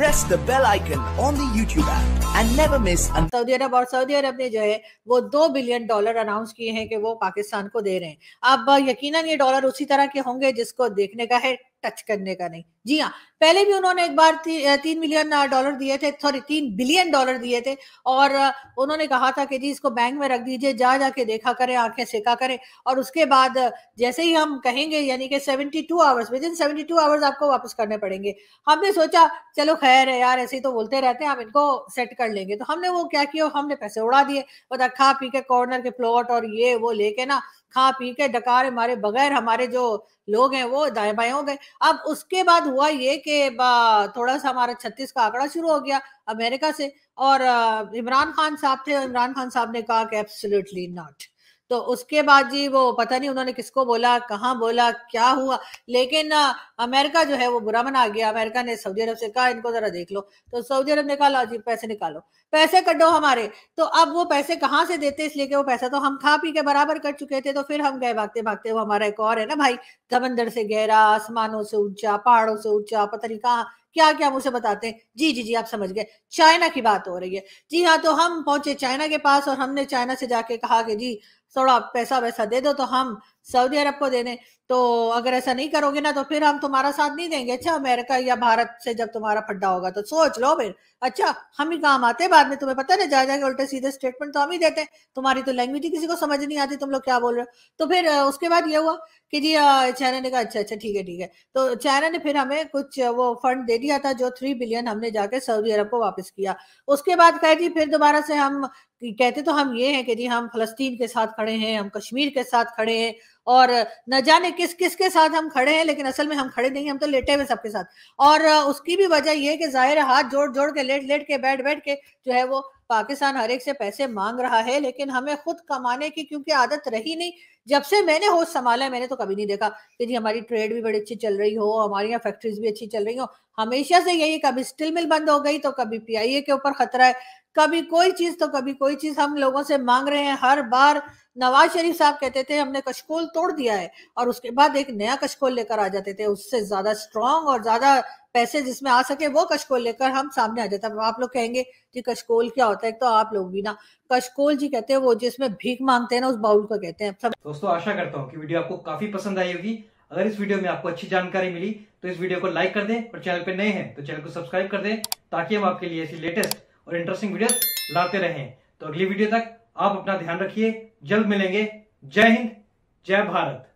press the bell icon on the YouTube app and never Saudi Arab और Saudi अरब ने जो है वो दो बिलियन डॉलर अनाउंस किए हैं कि वो पाकिस्तान को दे रहे हैं अब यकीनन ये डॉलर उसी तरह के होंगे जिसको देखने का है टच करने का नहीं जी हाँ पहले भी उन्होंने एक बार ती, तीन मिलियन डॉलर दिए थे सॉरी तीन बिलियन डॉलर दिए थे और उन्होंने कहा था कि जी इसको बैंक में रख दीजिए जा जाके देखा करें आंखें सेका करें और उसके बाद जैसे ही हम कहेंगे यानी कि seventy two hours within seventy two hours आपको वापस करने पड़ेंगे हमने सोचा चलो खैर है यार ऐसे ही तो बोलते रहते हैं हम इनको सेट कर लेंगे तो हमने वो क्या किया हमने पैसे उड़ा दिए और खा पी के कॉर्नर के प्लॉट और ये वो लेके ना खा पी के डकार मारे बगैर हमारे जो लोग हैं वो दाएं बाएं हो गए अब उसके बाद हुआ ये कि थोड़ा सा हमारा छत्तीस का आंकड़ा शुरू हो गया अमेरिका से और इमरान खान साहब थे इमरान खान साहब ने कहा कि एब्सोल्युटली नॉट तो उसके बाद जी वो पता नहीं उन्होंने किसको बोला कहाँ बोला क्या हुआ लेकिन अमेरिका जो है वो बुरा मना गया अमेरिका ने सऊदी अरब से कहा इनको जरा देख लो तो सऊदी अरब ने कहा जी पैसे निकालो पैसे कटो हमारे तो अब वो पैसे कहाँ से देते इसलिए कि वो पैसा तो हम खा पी के बराबर कर चुके थे तो फिर हम गए भागते भागते वो हमारा एक और है ना भाई समंदर से गहरा आसमानों से ऊंचा पहाड़ों से ऊंचा पता नहीं कहाँ क्या क्या मुझे बताते हैं जी जी जी आप समझ गए चाइना की बात हो रही है जी हाँ तो हम पहुंचे चाइना के पास और हमने चाइना से जाके कहा कि जी थोड़ा पैसा वैसा दे दो तो हम सऊदी अरब को देने तो अगर ऐसा नहीं करोगे ना तो फिर हम तुम्हारा साथ नहीं देंगे अच्छा अमेरिका या भारत से जब तुम्हारा फड्डा होगा तो सोच लो फिर अच्छा हम ही काम आते बाद में तुम्हें पता नहीं जा जाके उल्टे सीधे स्टेटमेंट तो हम ही देते हैं तुम्हारी तो लैंग्वेज ही किसी को समझ नहीं आती तुम लोग क्या बोल रहे हो तो फिर उसके बाद ये हुआ कि जी चाइना ने कहा अच्छा अच्छा ठीक है ठीक है तो चाइना ने फिर हमें कुछ वो फंड दे दिया था जो थ्री बिलियन हमने जाके सऊदी अरब को वापस किया उसके बाद कह जी फिर दोबारा से हम कहते तो हम ये हैं कि जी हम फलस्तीन के साथ खड़े हैं हम कश्मीर के साथ खड़े हैं और न जाने किस किस के साथ हम खड़े हैं लेकिन असल में हम खड़े नहीं हम तो लेटे हुए सबके साथ और उसकी भी वजह यह है कि जाहिर हाथ जोड़ जोड़ के लेट लेट के बैठ बैठ के जो है वो पाकिस्तान हर एक से पैसे मांग रहा है लेकिन हमें खुद कमाने की क्योंकि आदत रही नहीं जब से मैंने होश संभाला है मैंने तो कभी नहीं देखा कि जी हमारी ट्रेड भी बड़ी अच्छी चल रही हो हमारे यहाँ फैक्ट्रीज भी अच्छी चल रही हो हमेशा से यही कभी स्टील मिल बंद हो गई तो कभी पीआईए के ऊपर खतरा है कभी कोई चीज तो कभी कोई चीज हम लोगों से मांग रहे हैं हर बार नवाज शरीफ साहब कहते थे हमने कशकोल तोड़ दिया है और उसके बाद एक नया कशकोल लेकर आ जाते थे उससे ज्यादा स्ट्रांग और ज्यादा पैसे जिसमें आ सके वो कशकोल लेकर हम सामने आ जाता है आप लोग कहेंगे जी कशकोल क्या होता है तो आप लोग भी ना कशकोल जी कहते हैं वो जिसमें भीख मांगते हैं ना उस बाउल को कहते हैं सब दोस्तों आशा करता हूँ कि वीडियो आपको काफी पसंद आई होगी अगर इस वीडियो में आपको अच्छी जानकारी मिली तो इस वीडियो को लाइक कर दें और चैनल पर नए हैं तो चैनल को सब्सक्राइब कर दें ताकि हम आपके लिए ऐसी लेटेस्ट और इंटरेस्टिंग वीडियो लाते रहें तो अगली वीडियो तक आप अपना ध्यान रखिए जल्द मिलेंगे जय हिंद जय भारत